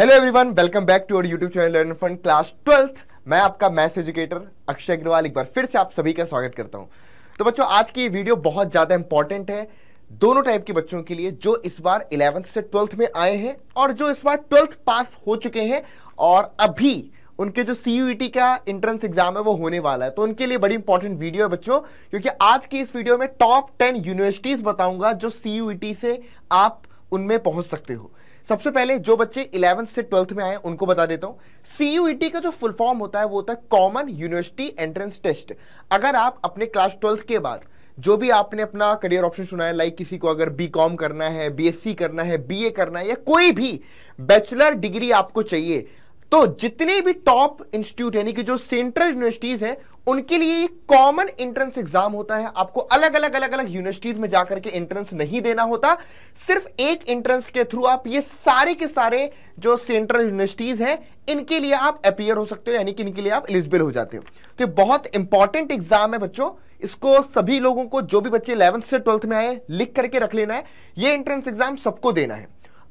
hello everyone welcome back to our YouTube channel learn fund class twelfth मैं आपका maths educator Akshay Agarwal एक बार फिर से आप सभी का स्वागत करता हूं तो बच्चों आज की वीडियो बहुत ज़्यादा इंपॉर्टेंट है दोनों टाइप के बच्चों के लिए जो इस बार इलेवंथ से ट्वेल्थ में आए हैं और जो इस बार ट्वेल्थ पास हो चुके हैं और अभी उनके जो सी e का एंट्रेंस एग्जाम है वो होने वाला है तो उनके लिए बड़ी इंपॉर्टेंट वीडियो है बच्चों क्योंकि आज की इस वीडियो में टॉप टेन यूनिवर्सिटीज़ बताऊंगा जो सी e से आप उनमें पहुंच सकते हो सबसे पहले जो बच्चे इलेवंथ से ट्वेल्थ में आए उनको बता देता हूं सीयूईटी e का जो फुल फॉर्म होता है वो होता है कॉमन यूनिवर्सिटी एंट्रेंस टेस्ट अगर आप अपने क्लास ट्वेल्थ के बाद जो भी आपने अपना करियर ऑप्शन सुना है लाइक किसी को अगर बी कॉम करना है बीएससी करना है बीए करना है या कोई भी बैचलर डिग्री आपको चाहिए तो जितने भी टॉप इंस्टीट्यूट यानी कि जो सेंट्रल यूनिवर्सिटीज हैं उनके लिए कॉमन एंट्रेंस एग्जाम होता है आपको अलग अलग अलग अलग यूनिवर्सिटीज में जाकर के एंट्रेंस नहीं देना होता सिर्फ एक एंट्रेंस के थ्रू आप ये सारे के सारे जो सेंट्रल यूनिवर्सिटीज हैं इनके लिए आप अपियर हो सकते हो यानी कि इनके लिए आप एलिजिबल हो जाते हो तो ये बहुत इंपॉर्टेंट एग्जाम है बच्चों इसको सभी लोगों को जो भी बच्चे इलेवंथ से ट्वेल्थ में आए लिख करके रख लेना है यह एंट्रेंस एग्जाम सबको देना है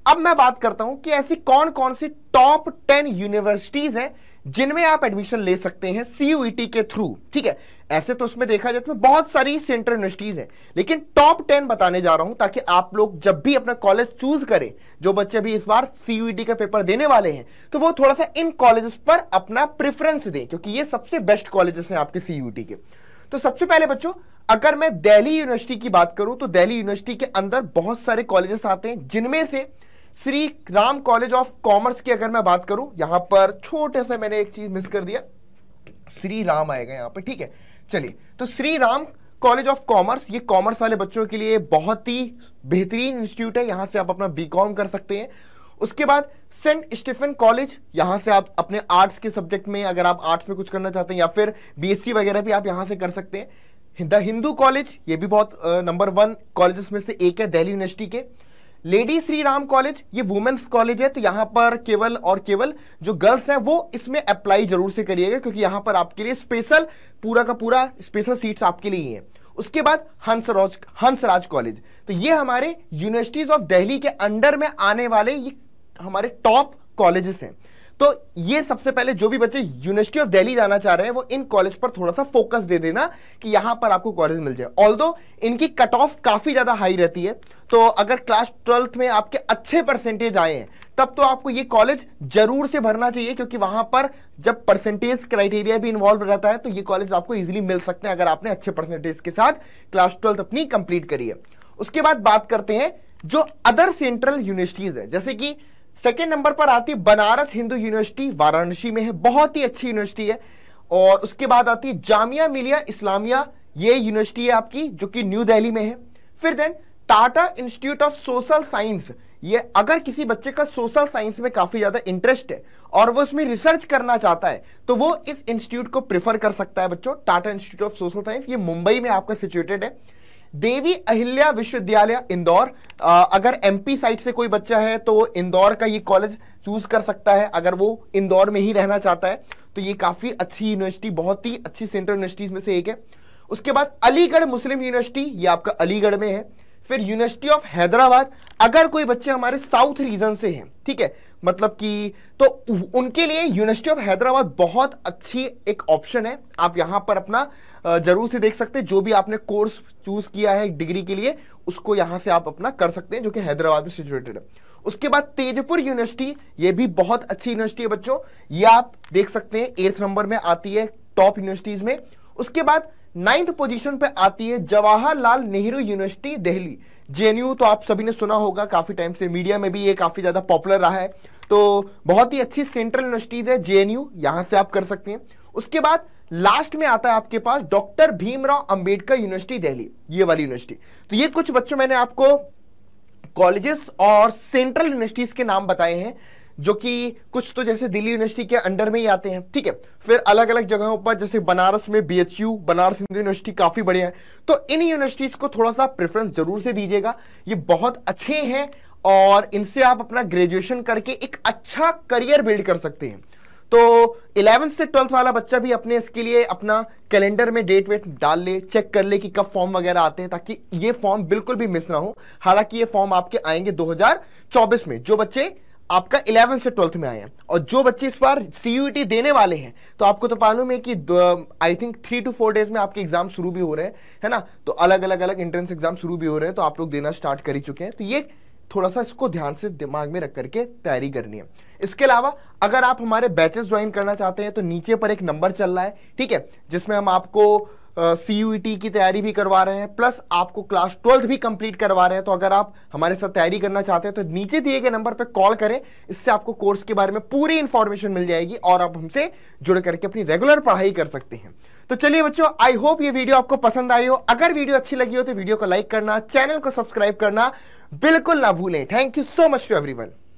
अब मैं बात करता हूं कि ऐसी कौन कौन सी टॉप टेन यूनिवर्सिटीज हैं जिनमें आप एडमिशन ले सकते हैं सी e के थ्रू ठीक है ऐसे तो उसमें देखा जाए तो बहुत सारी सेंट्रल यूनिवर्सिटीज हैं लेकिन टॉप टेन बताने जा रहा हूं ताकि आप लोग जब भी अपना कॉलेज चूज करें जो बच्चे भी इस बार सी का पेपर देने वाले हैं तो वो थोड़ा सा इन कॉलेजेस पर अपना प्रेफरेंस दें क्योंकि ये सबसे बेस्ट कॉलेजेस हैं आपके सी e के तो सबसे पहले बच्चों अगर मैं दिल्ली यूनिवर्सिटी की बात करूं तो दिल्ली यूनिवर्सिटी के अंदर बहुत सारे कॉलेजेस आते हैं जिनमें से Shri Ram college of commerce की अगर मैं बात करूं यहां पर छोटे से मैंने एक चीज मिस कर दिया श्री राम आएगा यहाँ पर ठीक है चलिए तो Shri Ram college of commerce ये कॉमर्स वाले बच्चों के लिए बहुत ही बेहतरीन इंस्टीट्यूट है यहां से आप अपना बी कर सकते हैं उसके बाद सेंट स्टीफन कॉलेज यहां से आप अपने आर्ट्स के सब्जेक्ट में अगर आप आर्ट्स में कुछ करना चाहते हैं या फिर बीएससी वगैरह भी आप यहां से कर सकते हैं द हिंदू कॉलेज ये भी बहुत नंबर वन कॉलेजेस में से एक है दिल्ली यूनिवर्सिटी के लेडी श्री राम कॉलेज ये वुमेन्स कॉलेज है तो यहाँ पर केवल और केवल जो गर्ल्स हैं वो इसमें अप्लाई जरूर से करिएगा क्योंकि यहाँ पर आपके लिए स्पेशल पूरा का पूरा स्पेशल सीट्स आपके लिए ही है उसके बाद हंसराज हंसराज कॉलेज तो ये हमारे यूनिवर्सिटीज ऑफ दिल्ली के अंडर में आने वाले ये हमारे टॉप कॉलेजेस हैं तो ये सबसे पहले जो भी बच्चे यूनिवर्सिटी ऑफ दिल्ली जाना चाह रहे हैं वो इन कॉलेज पर थोड़ा सा फोकस दे देना कि यहां पर आपको कॉलेज मिल जाए ऑल इनकी कट ऑफ काफी ज्यादा हाई रहती है तो अगर क्लास ट्वेल्थ में आपके अच्छे परसेंटेज आए हैं तब तो आपको ये कॉलेज जरूर से भरना चाहिए क्योंकि वहां पर जब परसेंटेज क्राइटेरिया भी इन्वॉल्व रहता है तो ये कॉलेज आपको इजिली मिल सकते हैं अगर आपने अच्छे परसेंटेज के साथ क्लास ट्वेल्थ अपनी कंप्लीट करी है उसके बाद बात करते हैं जो अदर सेंट्रल यूनिवर्सिटीज है जैसे कि सेकेंड नंबर पर आती है बनारस हिंदू यूनिवर्सिटी वाराणसी में है बहुत ही अच्छी यूनिवर्सिटी है और उसके बाद आती है जामिया मिलिया इस्लामिया ये यूनिवर्सिटी है आपकी जो कि न्यू दिल्ली में है फिर then Tata institute of social science ये अगर किसी बच्चे का सोशल साइंस में काफ़ी ज़्यादा इंटरेस्ट है और वो उसमें रिसर्च करना चाहता है तो वो इस इंस्टीट्यूट को प्रेफर कर सकता है बच्चों Tata institute of social science ये मुंबई में आपका सिचुएटेड है देवी अहिल्या विश्वविद्यालय इंदौर अगर एमपी साइड से कोई बच्चा है तो इंदौर का ये कॉलेज चूज कर सकता है अगर वो इंदौर में ही रहना चाहता है तो ये काफ़ी अच्छी यूनिवर्सिटी बहुत ही अच्छी सेंट्रल यूनिवर्सिटीज़ में से एक है उसके बाद अलीगढ़ मुस्लिम यूनिवर्सिटी ये आपका अलीगढ़ में है फिर यूनिवर्सिटी ऑफ हैदराबाद अगर कोई बच्चे हमारे साउथ रीजन से हैं ठीक है मतलब कि तो उनके लिए यूनिवर्सिटी ऑफ हैदराबाद बहुत अच्छी एक ऑप्शन है आप यहां पर अपना जरूर से देख सकते हैं जो भी आपने कोर्स चूज किया है डिग्री के लिए उसको यहां से आप अपना कर सकते हैं जो कि हैदराबाद में सिचुएटेड है उसके बाद तेजपुर यूनिवर्सिटी ये भी बहुत अच्छी यूनिवर्सिटी है बच्चों ये आप देख सकते हैं एट्थ नंबर में आती है टॉप यूनिवर्सिटीज में उसके बाद नाइन्थ पोजीशन पे आती है जवाहरलाल नेहरू यूनिवर्सिटी दिल्ली जेएनयू तो आप सभी ने सुना होगा काफ़ी टाइम से मीडिया में भी ये काफ़ी ज़्यादा पॉपुलर रहा है तो बहुत ही अच्छी सेंट्रल यूनिवर्सिटी है जेएनयू यहां से आप कर सकते हैं उसके बाद लास्ट में आता है आपके पास डॉक्टर भीमराव अंबेडकर यूनिवर्सिटी दिल्ली ये वाली यूनिवर्सिटी तो ये कुछ बच्चों मैंने आपको कॉलेजेस और सेंट्रल यूनिवर्सिटीज के नाम बताए हैं जो कि कुछ तो जैसे दिल्ली यूनिवर्सिटी के अंडर में ही आते हैं ठीक है फिर अलग अलग जगहों पर जैसे बनारस में बी बनारस हिंदू यूनिवर्सिटी काफ़ी बढ़िया है तो इन यूनिवर्सिटीज़ को थोड़ा सा प्रेफरेंस ज़रूर से दीजिएगा ये बहुत अच्छे हैं और इनसे आप अपना ग्रेजुएशन करके एक अच्छा करियर बिल्ड कर सकते हैं तो इलेवेंथ से ट्वेल्थ वाला बच्चा भी अपने इसके लिए अपना कैलेंडर में डेट वेट डाल ले चेक कर ले कि कब फॉर्म वगैरह आते हैं ताकि ये फॉर्म बिल्कुल भी मिस ना हो हालांकि ये फॉर्म आपके आएंगे 2024 में जो बच्चे आपका इलेवंथ से ट्वेल्थ में आए हैं और जो बच्चे इस बार सी e देने वाले हैं तो आपको तो मालूम है कि I think three two four days में आपके एग्जाम शुरू भी हो रहे हैं है ना तो अलग अलग अलग एंट्रेंस एग्जाम शुरू भी हो रहे हैं तो आप लोग देना स्टार्ट कर ही चुके हैं तो ये थोड़ा सा इसको ध्यान से दिमाग में रख करके तैयारी करनी है इसके अलावा अगर आप हमारे बैचेस ज्वाइन करना चाहते हैं तो नीचे पर एक नंबर चल रहा है ठीक है जिसमें हम आपको सी e की तैयारी भी करवा रहे हैं प्लस आपको क्लास ट्वेल्थ भी कंप्लीट करवा रहे हैं तो अगर आप हमारे साथ तैयारी करना चाहते हैं तो नीचे दिए गए नंबर पर कॉल करें इससे आपको कोर्स के बारे में पूरी इंफॉर्मेशन मिल जाएगी और आप हमसे जुड़ करके अपनी रेगुलर पढ़ाई कर सकते हैं तो चलिए बच्चों आई होप ये वीडियो आपको पसंद आई हो अगर वीडियो अच्छी लगी हो तो वीडियो को लाइक करना चैनल को सब्सक्राइब करना बिल्कुल ना भूलें thank you so much to everyone